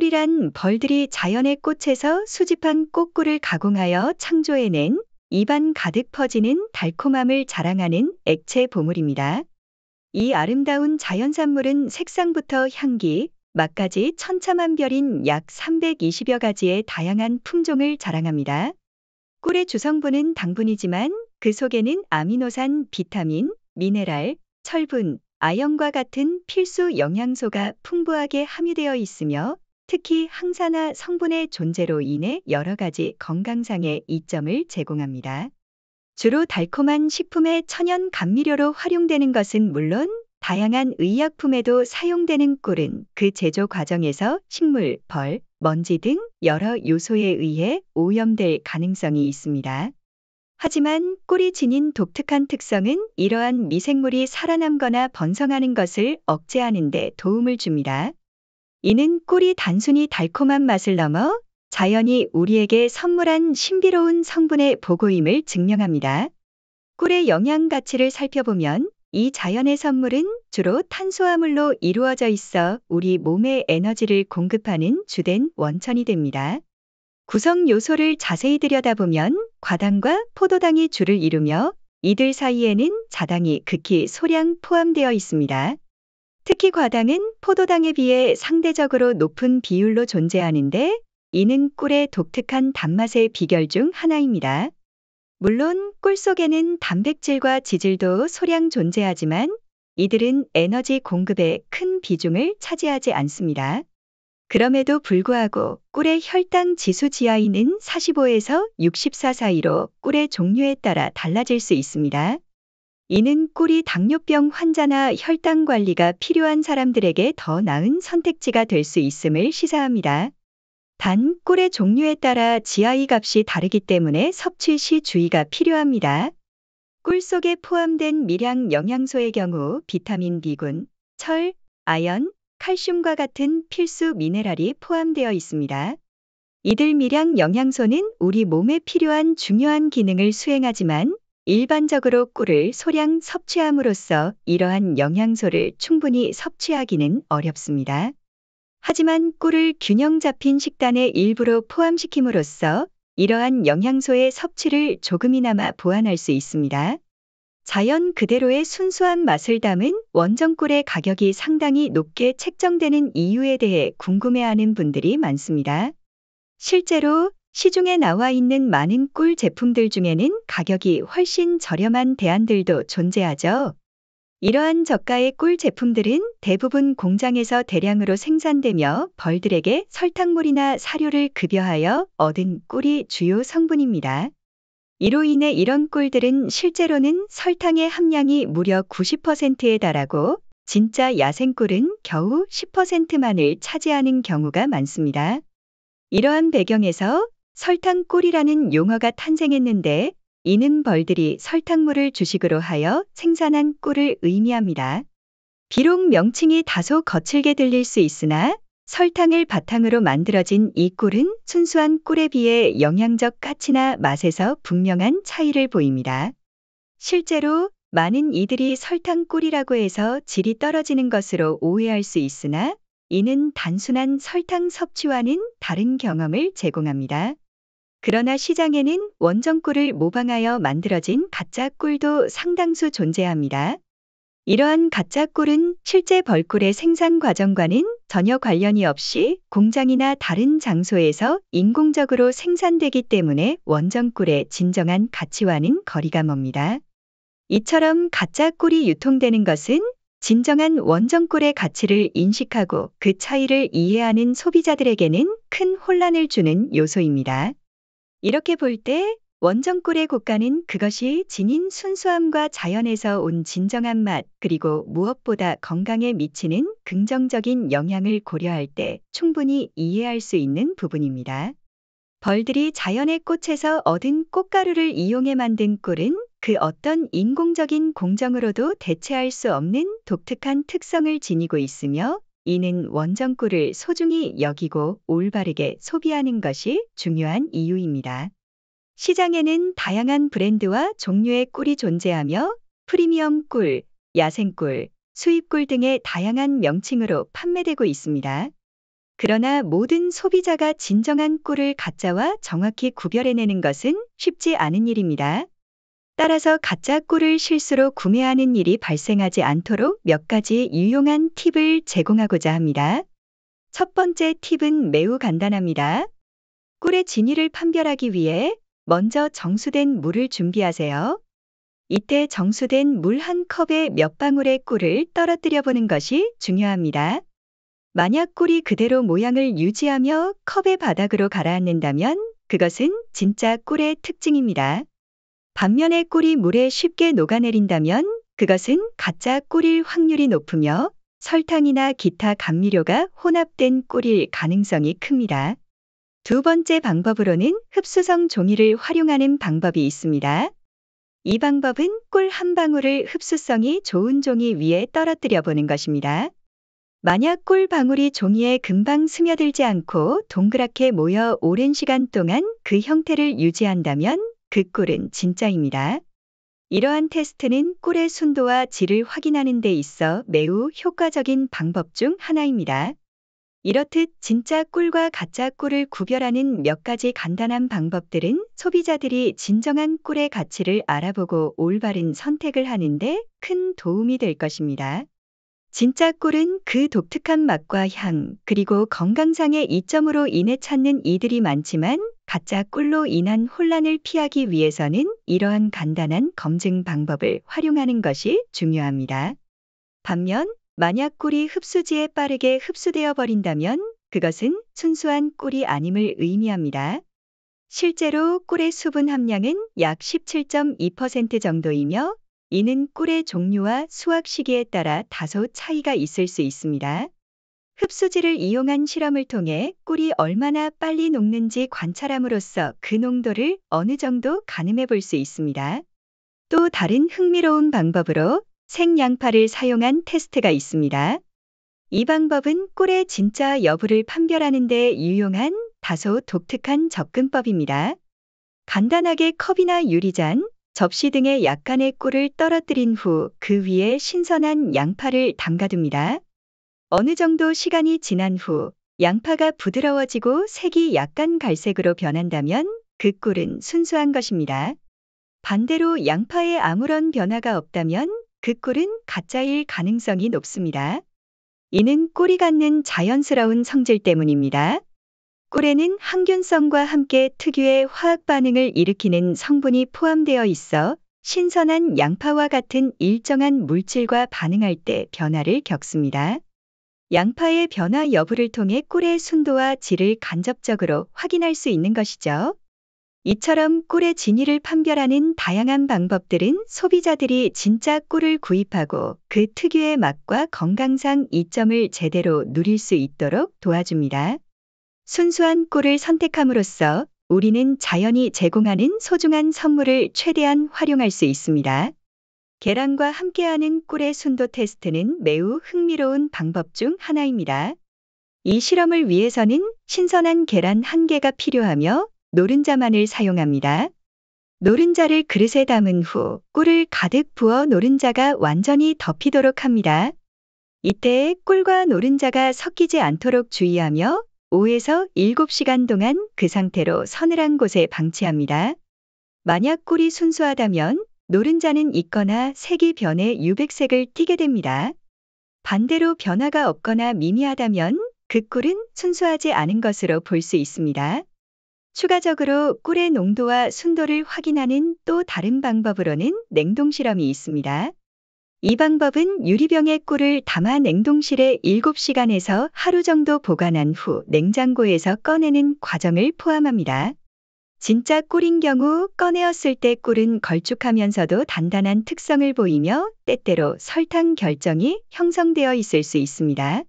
꽃꿀이란 벌들이 자연의 꽃에서 수집한 꽃꿀을 가공하여 창조해낸 입안 가득 퍼지는 달콤함을 자랑하는 액체 보물입니다. 이 아름다운 자연산물은 색상부터 향기, 맛까지 천차만별인 약 320여 가지의 다양한 품종을 자랑합니다. 꿀의 주성분은 당분이지만 그 속에는 아미노산, 비타민, 미네랄, 철분, 아연과 같은 필수 영양소가 풍부하게 함유되어 있으며 특히 항산화 성분의 존재로 인해 여러 가지 건강상의 이점을 제공합니다. 주로 달콤한 식품의 천연 감미료로 활용되는 것은 물론 다양한 의약품에도 사용되는 꿀은 그 제조 과정에서 식물, 벌, 먼지 등 여러 요소에 의해 오염될 가능성이 있습니다. 하지만 꿀이 지닌 독특한 특성은 이러한 미생물이 살아남거나 번성하는 것을 억제하는 데 도움을 줍니다. 이는 꿀이 단순히 달콤한 맛을 넘어 자연이 우리에게 선물한 신비로운 성분의 보고임을 증명합니다. 꿀의 영양 가치를 살펴보면 이 자연의 선물은 주로 탄수화물로 이루어져 있어 우리 몸에 에너지를 공급하는 주된 원천이 됩니다. 구성 요소를 자세히 들여다보면 과당과 포도당이 주를 이루며 이들 사이에는 자당이 극히 소량 포함되어 있습니다. 특히 과당은 포도당에 비해 상대적으로 높은 비율로 존재하는데 이는 꿀의 독특한 단맛의 비결 중 하나입니다. 물론 꿀 속에는 단백질과 지질도 소량 존재하지만 이들은 에너지 공급에 큰 비중을 차지하지 않습니다. 그럼에도 불구하고 꿀의 혈당 지수 지하인은 45에서 64 사이로 꿀의 종류에 따라 달라질 수 있습니다. 이는 꿀이 당뇨병 환자나 혈당 관리가 필요한 사람들에게 더 나은 선택지가 될 수 있음을 시사합니다. 단, 꿀의 종류에 따라 GI 값이 다르기 때문에 섭취 시 주의가 필요합니다. 꿀 속에 포함된 미량 영양소의 경우 비타민 B군, 철, 아연, 칼슘과 같은 필수 미네랄이 포함되어 있습니다. 이들 미량 영양소는 우리 몸에 필요한 중요한 기능을 수행하지만 일반적으로 꿀을 소량 섭취함으로써 이러한 영양소를 충분히 섭취하기는 어렵습니다. 하지만 꿀을 균형 잡힌 식단에 일부러 포함시킴으로써 이러한 영양소의 섭취를 조금이나마 보완할 수 있습니다. 자연 그대로의 순수한 맛을 담은 원전꿀의 가격이 상당히 높게 책정되는 이유에 대해 궁금해하는 분들이 많습니다. 실제로 시중에 나와 있는 많은 꿀 제품들 중에는 가격이 훨씬 저렴한 대안들도 존재하죠. 이러한 저가의 꿀 제품들은 대부분 공장에서 대량으로 생산되며 벌들에게 설탕물이나 사료를 급여하여 얻은 꿀이 주요 성분입니다. 이로 인해 이런 꿀들은 실제로는 설탕의 함량이 무려 90%에 달하고 진짜 야생꿀은 겨우 10%만을 차지하는 경우가 많습니다. 이러한 배경에서 설탕꿀이라는 용어가 탄생했는데 이는 벌들이 설탕물을 주식으로 하여 생산한 꿀을 의미합니다. 비록 명칭이 다소 거칠게 들릴 수 있으나 설탕을 바탕으로 만들어진 이 꿀은 순수한 꿀에 비해 영양적 가치나 맛에서 분명한 차이를 보입니다. 실제로 많은 이들이 설탕꿀이라고 해서 질이 떨어지는 것으로 오해할 수 있으나 이는 단순한 설탕 섭취와는 다른 경험을 제공합니다. 그러나 시장에는 원정꿀을 모방하여 만들어진 가짜 꿀도 상당수 존재합니다. 이러한 가짜 꿀은 실제 벌꿀의 생산 과정과는 전혀 관련이 없이 공장이나 다른 장소에서 인공적으로 생산되기 때문에 원정꿀의 진정한 가치와는 거리가 멉니다. 이처럼 가짜 꿀이 유통되는 것은 진정한 원정꿀의 가치를 인식하고 그 차이를 이해하는 소비자들에게는 큰 혼란을 주는 요소입니다. 이렇게 볼 때 원정골의 고가는 그것이 진인 순수함과 자연에서 온 진정한 맛, 그리고 무엇보다 건강에 미치는 긍정적인 영향을 고려할 때 충분히 이해할 수 있는 부분입니다. 벌들이 자연의 꽃에서 얻은 꽃가루를 이용해 만든 꿀은 그 어떤 인공적인 공정으로도 대체할 수 없는 독특한 특성을 지니고 있으며 이는 원정꿀을 소중히 여기고 올바르게 소비하는 것이 중요한 이유입니다. 시장에는 다양한 브랜드와 종류의 꿀이 존재하며 프리미엄 꿀, 야생 꿀, 수입 꿀 등의 다양한 명칭으로 판매되고 있습니다. 그러나 모든 소비자가 진정한 꿀을 가짜와 정확히 구별해내는 것은 쉽지 않은 일입니다. 따라서 가짜 꿀을 실수로 구매하는 일이 발생하지 않도록 몇 가지 유용한 팁을 제공하고자 합니다. 첫 번째 팁은 매우 간단합니다. 꿀의 진위를 판별하기 위해 먼저 정수된 물을 준비하세요. 이때 정수된 물 한 컵에 몇 방울의 꿀을 떨어뜨려 보는 것이 중요합니다. 만약 꿀이 그대로 모양을 유지하며 컵의 바닥으로 가라앉는다면 그것은 진짜 꿀의 특징입니다. 반면에 꿀이 물에 쉽게 녹아내린다면 그것은 가짜 꿀일 확률이 높으며 설탕이나 기타 감미료가 혼합된 꿀일 가능성이 큽니다. 두 번째 방법으로는 흡수성 종이를 활용하는 방법이 있습니다. 이 방법은 꿀 한 방울을 흡수성이 좋은 종이 위에 떨어뜨려 보는 것입니다. 만약 꿀 방울이 종이에 금방 스며들지 않고 동그랗게 모여 오랜 시간 동안 그 형태를 유지한다면 그 꼴은 진짜입니다. 이러한 테스트는 꿀의 순도와 질을 확인하는 데 있어 매우 효과적인 방법 중 하나입니다. 이렇듯 진짜 꿀과 가짜 꿀을 구별하는 몇 가지 간단한 방법들은 소비자들이 진정한 꿀의 가치를 알아보고 올바른 선택을 하는데 큰 도움이 될 것입니다. 진짜 꿀은 그 독특한 맛과 향, 그리고 건강상의 이점으로 인해 찾는 이들이 많지만 가짜 꿀로 인한 혼란을 피하기 위해서는 이러한 간단한 검증 방법을 활용하는 것이 중요합니다. 반면 만약 꿀이 흡수지에 빠르게 흡수되어 버린다면 그것은 순수한 꿀이 아님을 의미합니다. 실제로 꿀의 수분 함량은 약 17.2% 정도이며 이는 꿀의 종류와 수확 시기에 따라 다소 차이가 있을 수 있습니다. 흡수지를 이용한 실험을 통해 꿀이 얼마나 빨리 녹는지 관찰함으로써 그 농도를 어느 정도 가늠해 볼 수 있습니다. 또 다른 흥미로운 방법으로 생양파를 사용한 테스트가 있습니다. 이 방법은 꿀의 진짜 여부를 판별하는 데 유용한 다소 독특한 접근법입니다. 간단하게 컵이나 유리잔, 접시 등에 약간의 꿀을 떨어뜨린 후 그 위에 신선한 양파를 담가둡니다. 어느 정도 시간이 지난 후 양파가 부드러워지고 색이 약간 갈색으로 변한다면 그 꿀은 순수한 것입니다. 반대로 양파에 아무런 변화가 없다면 그 꿀은 가짜일 가능성이 높습니다. 이는 꿀이 갖는 자연스러운 성질 때문입니다. 꿀에는 항균성과 함께 특유의 화학 반응을 일으키는 성분이 포함되어 있어 신선한 양파와 같은 일정한 물질과 반응할 때 변화를 겪습니다. 양파의 변화 여부를 통해 꿀의 순도와 질을 간접적으로 확인할 수 있는 것이죠. 이처럼 꿀의 진위를 판별하는 다양한 방법들은 소비자들이 진짜 꿀을 구입하고 그 특유의 맛과 건강상 이점을 제대로 누릴 수 있도록 도와줍니다. 순수한 꿀을 선택함으로써 우리는 자연이 제공하는 소중한 선물을 최대한 활용할 수 있습니다. 계란과 함께하는 꿀의 순도 테스트는 매우 흥미로운 방법 중 하나입니다. 이 실험을 위해서는 신선한 계란 한개가 필요하며 노른자만을 사용합니다. 노른자를 그릇에 담은 후 꿀을 가득 부어 노른자가 완전히 덮이도록 합니다. 이때 꿀과 노른자가 섞이지 않도록 주의하며 5에서 7시간 동안 그 상태로 서늘한 곳에 방치합니다. 만약 꿀이 순수하다면 노른자는 있거나 색이 변해 유백색을 띠게 됩니다. 반대로 변화가 없거나 미미하다면 그 꿀은 순수하지 않은 것으로 볼 수 있습니다. 추가적으로 꿀의 농도와 순도를 확인하는 또 다른 방법으로는 냉동 실험이 있습니다. 이 방법은 유리병에 꿀을 담아 냉동실에 7시간에서 하루 정도 보관한 후 냉장고에서 꺼내는 과정을 포함합니다. 진짜 꿀인 경우 꺼내었을 때 꿀은 걸쭉하면서도 단단한 특성을 보이며 때때로 설탕 결정이 형성되어 있을 수 있습니다.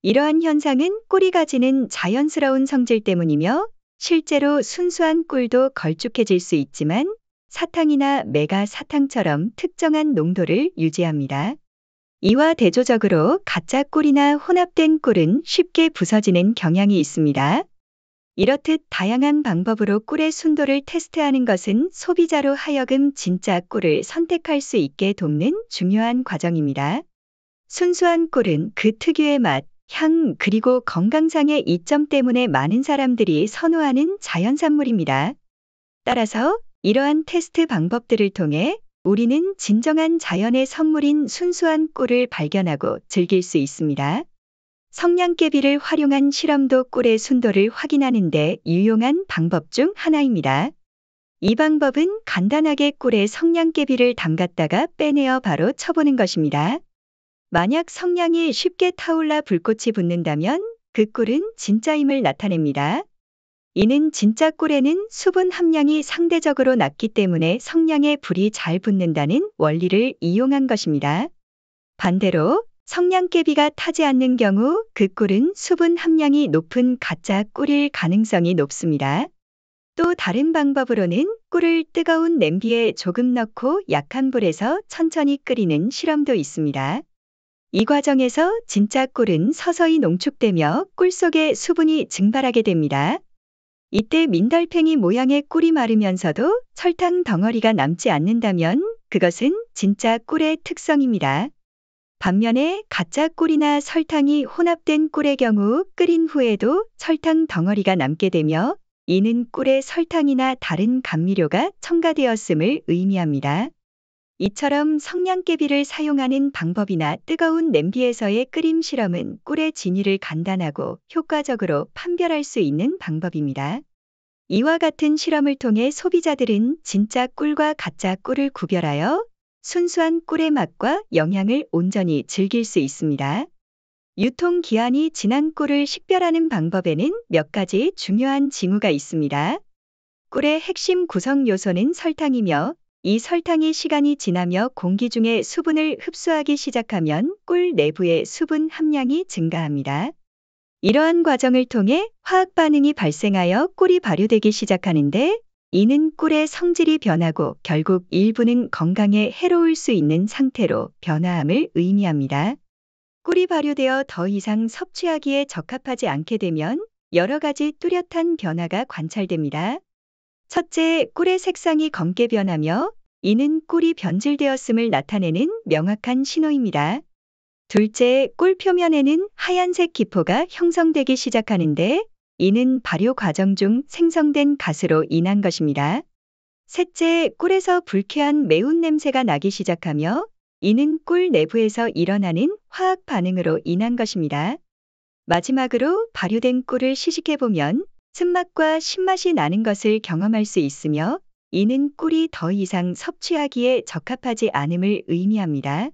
이러한 현상은 꿀이 가지는 자연스러운 성질 때문이며 실제로 순수한 꿀도 걸쭉해질 수 있지만 사탕이나 메가 사탕처럼 특정한 농도를 유지합니다. 이와 대조적으로 가짜 꿀이나 혼합된 꿀은 쉽게 부서지는 경향이 있습니다. 이렇듯 다양한 방법으로 꿀의 순도를 테스트하는 것은 소비자로 하여금 진짜 꿀을 선택할 수 있게 돕는 중요한 과정입니다. 순수한 꿀은 그 특유의 맛, 향, 그리고 건강상의 이점 때문에 많은 사람들이 선호하는 자연산물입니다. 따라서 이러한 테스트 방법들을 통해 우리는 진정한 자연의 선물인 순수한 꿀을 발견하고 즐길 수 있습니다. 성냥개비를 활용한 실험도 꿀의 순도를 확인하는 데 유용한 방법 중 하나입니다. 이 방법은 간단하게 꿀에 성냥개비를 담갔다가 빼내어 바로 쳐보는 것입니다. 만약 성냥이 쉽게 타올라 불꽃이 붙는다면 그 꿀은 진짜임을 나타냅니다. 이는 진짜 꿀에는 수분 함량이 상대적으로 낮기 때문에 성냥에 불이 잘 붙는다는 원리를 이용한 것입니다. 반대로 성냥개비가 타지 않는 경우 그 꿀은 수분 함량이 높은 가짜 꿀일 가능성이 높습니다. 또 다른 방법으로는 꿀을 뜨거운 냄비에 조금 넣고 약한 불에서 천천히 끓이는 실험도 있습니다. 이 과정에서 진짜 꿀은 서서히 농축되며 꿀 속에 수분이 증발하게 됩니다. 이때 민달팽이 모양의 꿀이 마르면서도 설탕 덩어리가 남지 않는다면 그것은 진짜 꿀의 특성입니다. 반면에 가짜 꿀이나 설탕이 혼합된 꿀의 경우 끓인 후에도 설탕 덩어리가 남게 되며 이는 꿀에 설탕이나 다른 감미료가 첨가되었음을 의미합니다. 이처럼 성냥개비를 사용하는 방법이나 뜨거운 냄비에서의 끓임 실험은 꿀의 진위를 간단하고 효과적으로 판별할 수 있는 방법입니다. 이와 같은 실험을 통해 소비자들은 진짜 꿀과 가짜 꿀을 구별하여 순수한 꿀의 맛과 영양을 온전히 즐길 수 있습니다. 유통기한이 지난 꿀을 식별하는 방법에는 몇 가지 중요한 징후가 있습니다. 꿀의 핵심 구성 요소는 설탕이며 이 설탕이 시간이 지나며 공기 중에 수분을 흡수하기 시작하면 꿀 내부의 수분 함량이 증가합니다. 이러한 과정을 통해 화학 반응이 발생하여 꿀이 발효되기 시작하는데 이는 꿀의 성질이 변하고 결국 일부는 건강에 해로울 수 있는 상태로 변화함을 의미합니다. 꿀이 발효되어 더 이상 섭취하기에 적합하지 않게 되면 여러 가지 뚜렷한 변화가 관찰됩니다. 첫째, 꿀의 색상이 검게 변하며 이는 꿀이 변질되었음을 나타내는 명확한 신호입니다. 둘째, 꿀 표면에는 하얀색 기포가 형성되기 시작하는데 이는 발효 과정 중 생성된 가스로 인한 것입니다. 셋째, 꿀에서 불쾌한 매운 냄새가 나기 시작하며 이는 꿀 내부에서 일어나는 화학 반응으로 인한 것입니다. 마지막으로 발효된 꿀을 시식해보면 쓴맛과 신맛이 나는 것을 경험할 수 있으며 이는 꿀이 더 이상 섭취하기에 적합하지 않음을 의미합니다.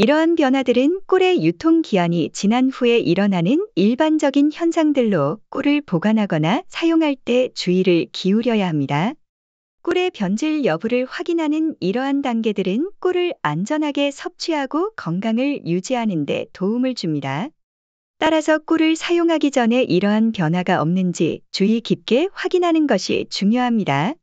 이러한 변화들은 꿀의 유통기한이 지난 후에 일어나는 일반적인 현상들로 꿀을 보관하거나 사용할 때 주의를 기울여야 합니다. 꿀의 변질 여부를 확인하는 이러한 단계들은 꿀을 안전하게 섭취하고 건강을 유지하는 데 도움을 줍니다. 따라서 꿀을 사용하기 전에 이러한 변화가 없는지 주의 깊게 확인하는 것이 중요합니다.